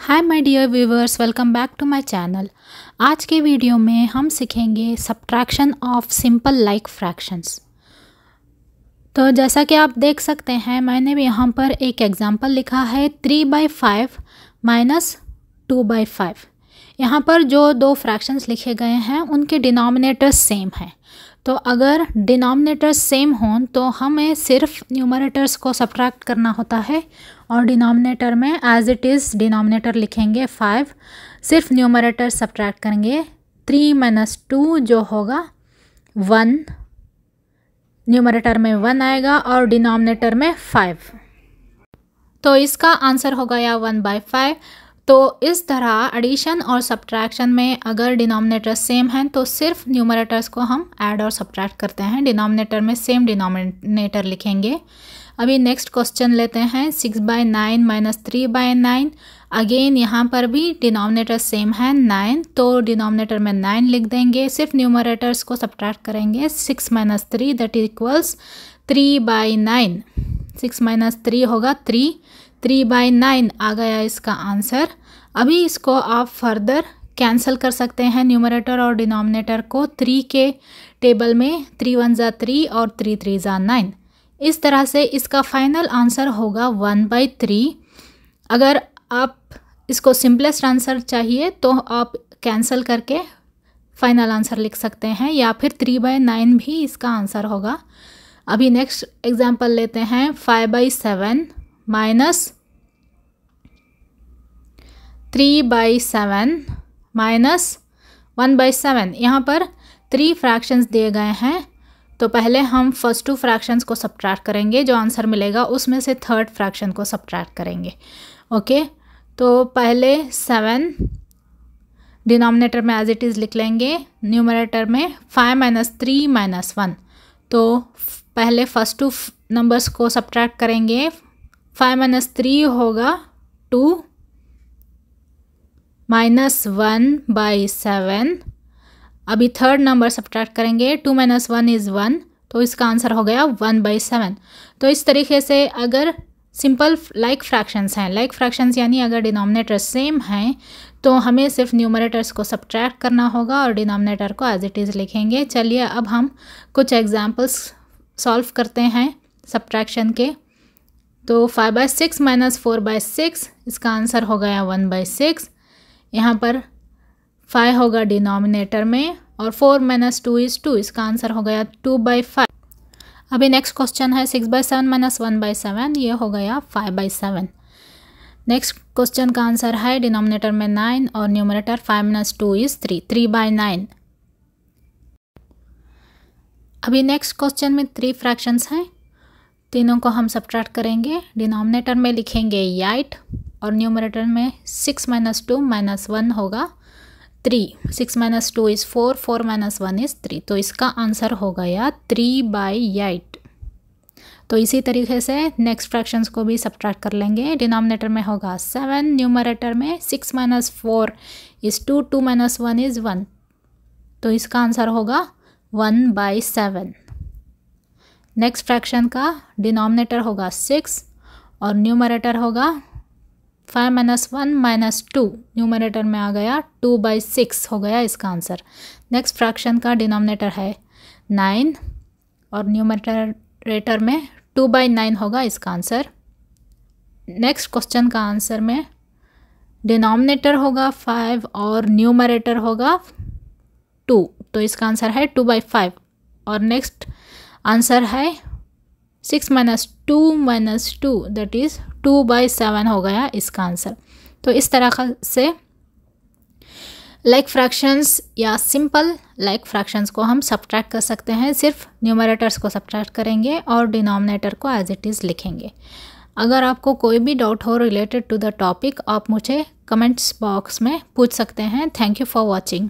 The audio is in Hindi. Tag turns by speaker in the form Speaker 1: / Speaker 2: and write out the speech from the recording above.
Speaker 1: hi my dear viewers welcome back to my channel आज के वीडियो में हम सीखेंगे subtraction of simple like fractions तो जैसा कि आप देख सकते हैं मैंने भी यहाँ पर एक एग्ज़ाम्पल लिखा है three by five minus two by five यहाँ पर जो दो फ्रैक्शंस लिखे गए हैं उनके डिनोमिनेटर सेम हैं तो अगर डिनोमिनेटर्स सेम हों तो हमें सिर्फ न्यूमरेटर्स को सब्ट्रैक्ट करना होता है और डिनोमिनेटर में एज इट इज़ डिनोमिनेटर लिखेंगे फाइव सिर्फ न्यूमरेटर सब्ट्रैक्ट करेंगे थ्री माइनस टू जो होगा वन न्यूमरेटर में वन आएगा और डिनोमिनेटर में फाइव तो इसका आंसर होगा या वन बाई फाइव तो इस तरह एडिशन और सब्ट्रैक्शन में अगर डिनोमिनेटर सेम हैं तो सिर्फ न्यूमरेटर्स को हम ऐड और सब्ट्रैक्ट करते हैं डिनोमिनेटर में सेम डिनोमिनेटर लिखेंगे अभी नेक्स्ट क्वेश्चन लेते हैं six by nine minus three by nine again यहाँ पर भी डिनोमिनेटर सेम है नाइन तो डिनोमिनेटर में नाइन लिख देंगे सिर्फ न्यूमरेटर्स को सब्ट्रैक्ट करेंगे six minus three that equals three by nine six minus three होगा थ्री थ्री बाई नाइन आ गया इसका आंसर अभी इसको आप फर्दर कैंसिल कर सकते हैं न्यूमरेटर और डिनोमिनेटर को थ्री के टेबल में थ्री वन ज़ा थ्री और थ्री थ्री ज़ा नाइन इस तरह से इसका फाइनल आंसर होगा वन बाई थ्री अगर आप इसको सिंपलेस्ट आंसर चाहिए तो आप कैंसिल करके फाइनल आंसर लिख सकते हैं या फिर थ्री बाई नाइन भी इसका आंसर होगा अभी नेक्स्ट एग्जाम्पल लेते हैं five by seven minus 3 by seven minus one by seven यहाँ पर थ्री फ्रैक्शंस दिए गए हैं तो पहले हम फर्स्ट टू फ्रैक्शंस को सब्ट्रैक्ट करेंगे जो आंसर मिलेगा उसमें से थर्ड फ्रैक्शन को सब्ट्रैक्ट करेंगे ओके तो पहले सेवन डिनोमिनेटर में एज इट इज़ लिख लेंगे न्यूमरेटर में five minus three minus one तो पहले फर्स्ट टू नंबर्स को सब्ट्रैक्ट करेंगे फाइव माइनस थ्री होगा two minus one by seven अभी थर्ड नंबर सब्ट्रैक्ट करेंगे two minus one is one तो इसका आंसर हो गया वन बाई सेवन तो इस तरीके से अगर सिंपल लाइक फ्रैक्शंस हैं लाइक फ्रैक्शंस यानी अगर डिनोमिनेटर सेम हैं तो हमें सिर्फ न्यूमरेटर्स को सब्ट्रैक्ट करना होगा और डिनोमिनेटर को एज इट इज़ लिखेंगे चलिए अब हम कुछ एग्जाम्पल्स सॉल्व करते हैं सब्ट्रैक्शन के तो five by six minus four by six इसका आंसर हो गया वन बाई सिक्स यहाँ पर फाइव होगा डिनोमिनेटर में और four minus two is two इसका आंसर हो गया टू बाई फाइव अभी नेक्स्ट क्वेश्चन है six by seven minus one by seven ये हो गया five by seven next question का आंसर है डिनोमिनेटर में नाइन और numerator five minus two is three three by nine अभी नेक्स्ट क्वेश्चन में थ्री फ्रैक्शंस हैं तीनों को हम सब्ट्रैक्ट करेंगे डिनोमिनेटर में लिखेंगे याइट और न्यूमरेटर में six minus two minus one होगा three six minus two is four four minus one is three तो इसका आंसर हो गया थ्री बाई याइट तो इसी तरीके से नेक्स्ट फ्रैक्शंस को भी सब्ट्रैक्ट कर लेंगे डिनोमिनेटर में होगा सेवन न्यूमरेटर में six minus four is two two minus one is one तो इसका आंसर होगा one by seven next fraction का डिनोमिनेटर होगा सिक्स और न्यूमरेटर होगा five minus one minus two numerator में आ गया टू बाई सिक्स हो गया इसका आंसर नेक्स्ट फ्रैक्शन का डिनोमिनेटर है नाइन और न्यूमरेटर में टू बाई नाइन होगा इसका आंसर नेक्स्ट क्वेश्चन का आंसर में डिनोमिनेटर होगा फाइव और न्यूमरेटर होगा टू तो इसका आंसर है टू बाई फाइव और नेक्स्ट आंसर है six minus two minus two that is two by seven हो गया इसका आंसर तो इस तरह से लाइक like फ्रैक्शंस या सिंपल लाइक फ्रैक्शंस को हम सब्ट्रैक्ट कर सकते हैं सिर्फ न्यूमरेटर्स को सब्ट्रैक्ट करेंगे और डिनोमिनेटर को एज इट इज़ लिखेंगे अगर आपको कोई भी डाउट हो रिलेटेड टू द टॉपिक आप मुझे कमेंट्स बॉक्स में पूछ सकते हैं थैंक यू फॉर वॉचिंग